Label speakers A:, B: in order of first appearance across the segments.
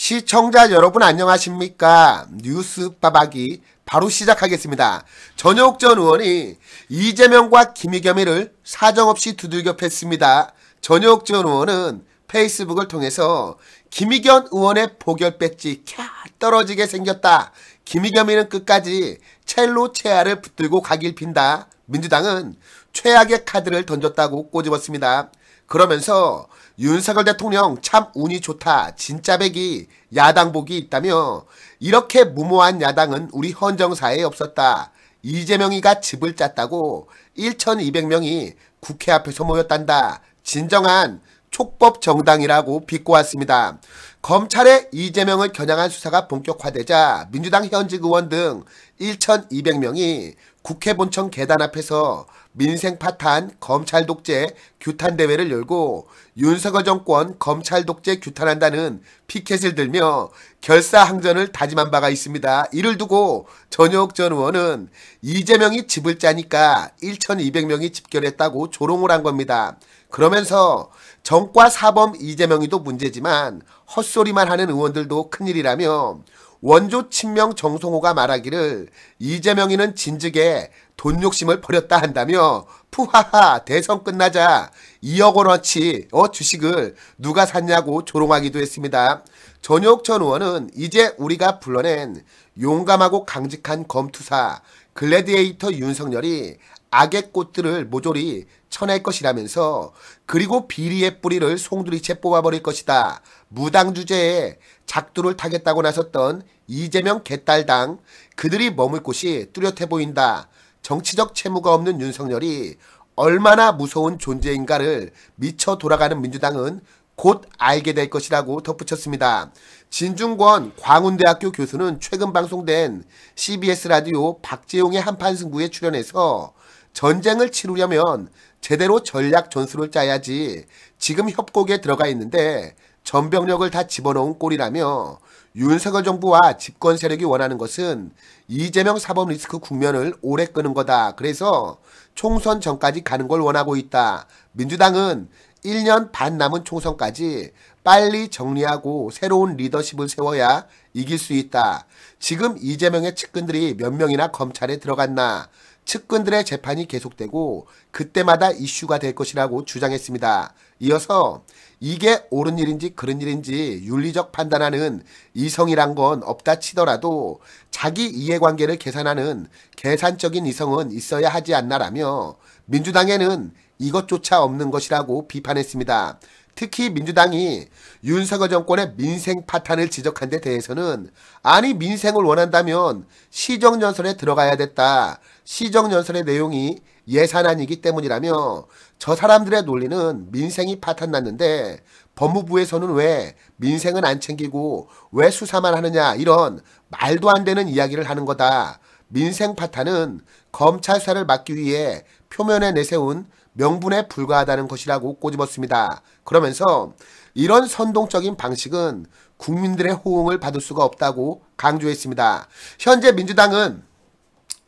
A: 시청자 여러분 안녕하십니까 뉴스 빠박이 바로 시작하겠습니다. 전역전 의원이 이재명과 김의겸이를 사정없이 두들겨 팼습니다. 전역전 의원은 페이스북을 통해서 김의겸 의원의 보결 뺏지캬 떨어지게 생겼다. 김의겸이는 끝까지 첼로 체아를 붙들고 가길 빈다. 민주당은 최악의 카드를 던졌다고 꼬집었습니다. 그러면서 윤석열 대통령 참 운이 좋다. 진짜 백이 야당복이 있다며 이렇게 무모한 야당은 우리 헌정사에 없었다. 이재명이가 집을 짰다고 1200명이 국회 앞에서 모였단다. 진정한 촉법 정당이라고 비꼬았습니다. 검찰의 이재명을 겨냥한 수사가 본격화되자 민주당 현직 의원 등 1,200명이 국회 본청 계단 앞에서 민생 파탄 검찰 독재 규탄 대회를 열고 윤석열 정권 검찰 독재 규탄한다는 피켓을 들며 결사 항전을 다짐한 바가 있습니다. 이를 두고 전역 전 의원은 이재명이 집을 짜니까 1,200명이 집결했다고 조롱을 한 겁니다. 그러면서 정과 사범 이재명이도 문제지만 헛소리만 하는 의원들도 큰일이라며 원조 친명 정성호가 말하기를 이재명이는 진즉에 돈 욕심을 버렸다 한다며 푸하하 대선 끝나자 2억 원어치 어 주식을 누가 샀냐고 조롱하기도 했습니다. 전혁천 의원은 이제 우리가 불러낸 용감하고 강직한 검투사 글래디에이터 윤석열이 악의 꽃들을 모조리 쳐낼 것이라면서 그리고 비리의 뿌리를 송두리째 뽑아버릴 것이다. 무당 주제에 작두를 타겠다고 나섰던 이재명 개딸당 그들이 머물 곳이 뚜렷해 보인다. 정치적 채무가 없는 윤석열이 얼마나 무서운 존재인가를 미쳐 돌아가는 민주당은 곧 알게 될 것이라고 덧붙였습니다. 진중권 광운대학교 교수는 최근 방송된 CBS 라디오 박재용의 한판 승부에 출연해서 전쟁을 치르려면 제대로 전략 전술을 짜야지 지금 협곡에 들어가 있는데 전병력을 다 집어넣은 꼴이라며 윤석열 정부와 집권 세력이 원하는 것은 이재명 사법 리스크 국면을 오래 끄는 거다. 그래서 총선 전까지 가는 걸 원하고 있다. 민주당은 1년 반 남은 총선까지 빨리 정리하고 새로운 리더십을 세워야 이길 수 있다. 지금 이재명의 측근들이 몇 명이나 검찰에 들어갔나. 측근들의 재판이 계속되고 그때마다 이슈가 될 것이라고 주장했습니다. 이어서 이게 옳은 일인지 그런 일인지 윤리적 판단하는 이성이란 건 없다 치더라도 자기 이해관계를 계산하는 계산적인 이성은 있어야 하지 않나라며 민주당에는 이것조차 없는 것이라고 비판했습니다. 특히 민주당이 윤석열 정권의 민생 파탄을 지적한 데 대해서는 아니 민생을 원한다면 시정연설에 들어가야 됐다. 시정연설의 내용이 예산안이기 때문이라며 저 사람들의 논리는 민생이 파탄났는데 법무부에서는 왜 민생은 안 챙기고 왜 수사만 하느냐 이런 말도 안 되는 이야기를 하는 거다. 민생 파탄은 검찰 수사를 막기 위해 표면에 내세운 명분에 불과하다는 것이라고 꼬집었습니다. 그러면서 이런 선동적인 방식은 국민들의 호응을 받을 수가 없다고 강조했습니다. 현재 민주당은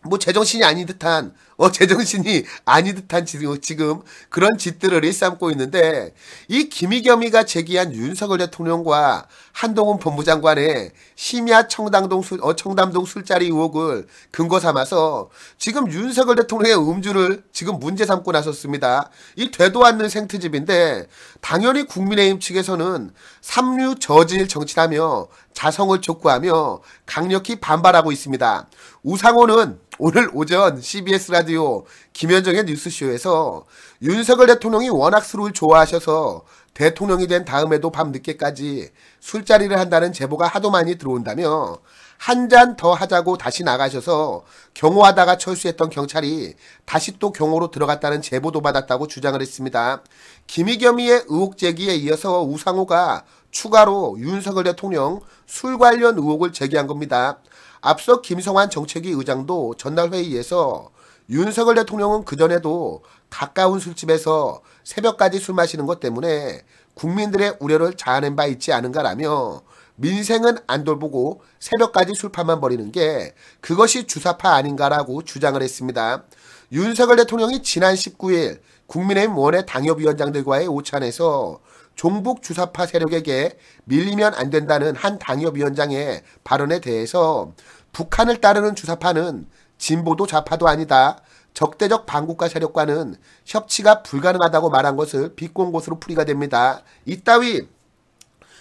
A: 뭐 제정신이 아닌 듯한 어, 제정신이 아니 듯한 지금, 지금 그런 짓들을 일삼고 있는데 이 김희겸이가 제기한 윤석열 대통령과 한동훈 법무장관의 심야 청담동, 술, 어, 청담동 술자리 의혹을 근거 삼아서 지금 윤석열 대통령의 음주를 지금 문제 삼고 나섰습니다. 이 되도 않는 생트집인데 당연히 국민의힘 측에서는 삼류 저질 정치라며 자성을 촉구하며 강력히 반발하고 있습니다. 우상호는 오늘 오전 CBS 라디오 라디오 김현정의 뉴스쇼에서 윤석열 대통령이 워낙 술을 좋아하셔서 대통령이 된 다음에도 밤늦게까지 술자리를 한다는 제보가 하도 많이 들어온다며 한 잔 더 하자고 다시 나가셔서 경호하다가 철수했던 경찰이 다시 또 경호로 들어갔다는 제보도 받았다고 주장을 했습니다. 김희겸이의 의혹 제기에 이어서 우상호가 추가로 윤석열 대통령 술 관련 의혹을 제기한 겁니다. 앞서 김성환 정책위 의장도 전날 회의에서 윤석열 대통령은 그전에도 가까운 술집에서 새벽까지 술 마시는 것 때문에 국민들의 우려를 자아낸 바 있지 않은가라며 민생은 안 돌보고 새벽까지 술판만 벌이는 게 그것이 주사파 아닌가라고 주장을 했습니다. 윤석열 대통령이 지난 19일 국민의힘 원외 당협위원장들과의 오찬에서 종북 주사파 세력에게 밀리면 안 된다는 한 당협위원장의 발언에 대해서 북한을 따르는 주사파는 진보도 좌파도 아니다. 적대적 반국가 세력과는 협치가 불가능하다고 말한 것을 비꼰 것으로 풀이가 됩니다. 이따위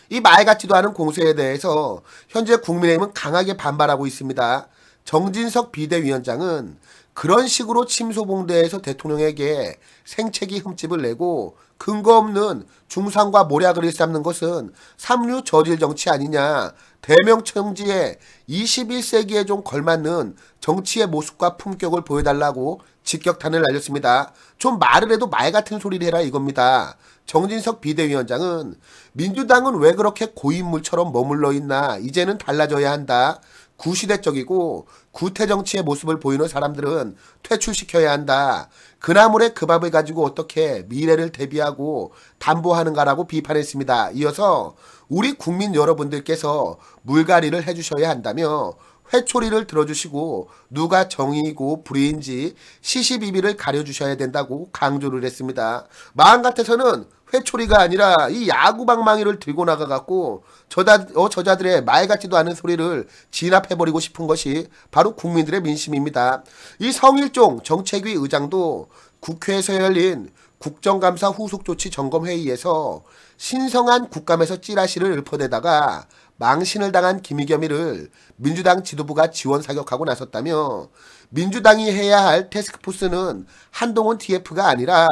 A: 이 말 같지도 않은 공세에 대해서 현재 국민의힘은 강하게 반발하고 있습니다. 정진석 비대위원장은 그런 식으로 침소봉대에서 대통령에게 생채기 흠집을 내고 근거 없는 중상과 모략을 일삼는 것은 삼류 저질 정치 아니냐 대명청지에 21세기에 좀 걸맞는 정치의 모습과 품격을 보여달라고 직격탄을 날렸습니다. 좀 말을 해도 말 같은 소리를 해라 이겁니다. 정진석 비대위원장은 민주당은 왜 그렇게 고인물처럼 머물러 있나 이제는 달라져야 한다. 구시대적이고 구태 정치의 모습을 보이는 사람들은 퇴출시켜야 한다. 그나물에그 밥을 가지고 어떻게 미래를 대비하고 담보하는가라고 비판했습니다. 이어서 우리 국민 여러분들께서 물갈이를 해주셔야 한다며 회초리를 들어주시고 누가 정의이고 불의인지 시시비비를 가려주셔야 된다고 강조를 했습니다. 마음 같아서는 회초리가 아니라 이 야구방망이를 들고 나가갖고 저자, 어, 저자들의 말 같지도 않은 소리를 진압해버리고 싶은 것이 바로 국민들의 민심입니다. 이 성일종 정책위 의장도 국회에서 열린 국정감사 후속조치 점검회의에서 신성한 국감에서 찌라시를 읊어대다가 망신을 당한 김의겸이를 민주당 지도부가 지원 사격하고 나섰다며 민주당이 해야 할 테스크포스는 한동훈 TF가 아니라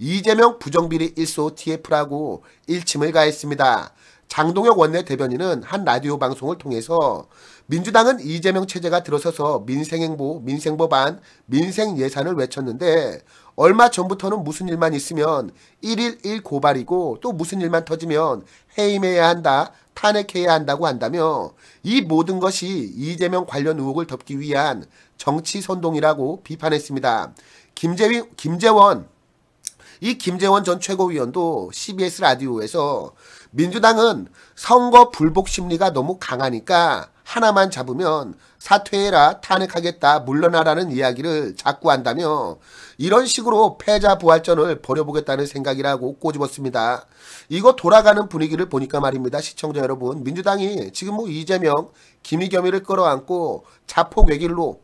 A: 이재명 부정비리 1소 TF라고 일침을 가했습니다. 장동혁 원내대변인은 한 라디오 방송을 통해서 민주당은 이재명 체제가 들어서서 민생행보, 민생법안, 민생예산을 외쳤는데 얼마 전부터는 무슨 일만 있으면 1일 1 고발이고 또 무슨 일만 터지면 해임해야 한다, 탄핵해야 한다고 한다며 이 모든 것이 이재명 관련 의혹을 덮기 위한 정치 선동이라고 비판했습니다. 김재위, 김재원, 이 김재원 전 최고위원도 CBS 라디오에서 민주당은 선거 불복 심리가 너무 강하니까 하나만 잡으면 사퇴해라, 탄핵하겠다, 물러나라는 이야기를 자꾸 한다며 이런 식으로 패자 부활전을 벌여보겠다는 생각이라고 꼬집었습니다. 이거 돌아가는 분위기를 보니까 말입니다. 시청자 여러분, 민주당이 지금 뭐 이재명, 김의겸이를 끌어안고 자폭 외길로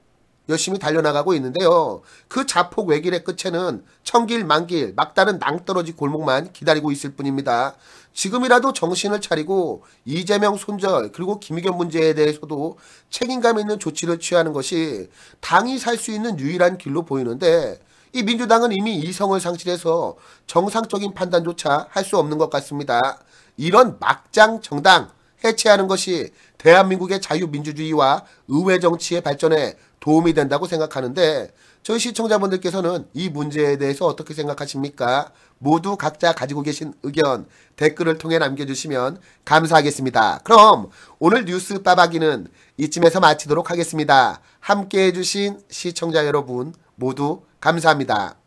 A: 열심히 달려나가고 있는데요. 그 자폭 외길의 끝에는 청길 만길 막다른 낭떠러지 골목만 기다리고 있을 뿐입니다. 지금이라도 정신을 차리고 이재명 손절 그리고 김의겸 문제에 대해서도 책임감 있는 조치를 취하는 것이 당이 살 수 있는 유일한 길로 보이는데 이 민주당은 이미 이성을 상실해서 정상적인 판단조차 할 수 없는 것 같습니다. 이런 막장 정당 해체하는 것이 대한민국의 자유민주주의와 의회 정치의 발전에 도움이 된다고 생각하는데 저희 시청자분들께서는 이 문제에 대해서 어떻게 생각하십니까? 모두 각자 가지고 계신 의견 댓글을 통해 남겨주시면 감사하겠습니다. 그럼 오늘 뉴스 빠박이는 이쯤에서 마치도록 하겠습니다. 함께해 주신 시청자 여러분 모두 감사합니다.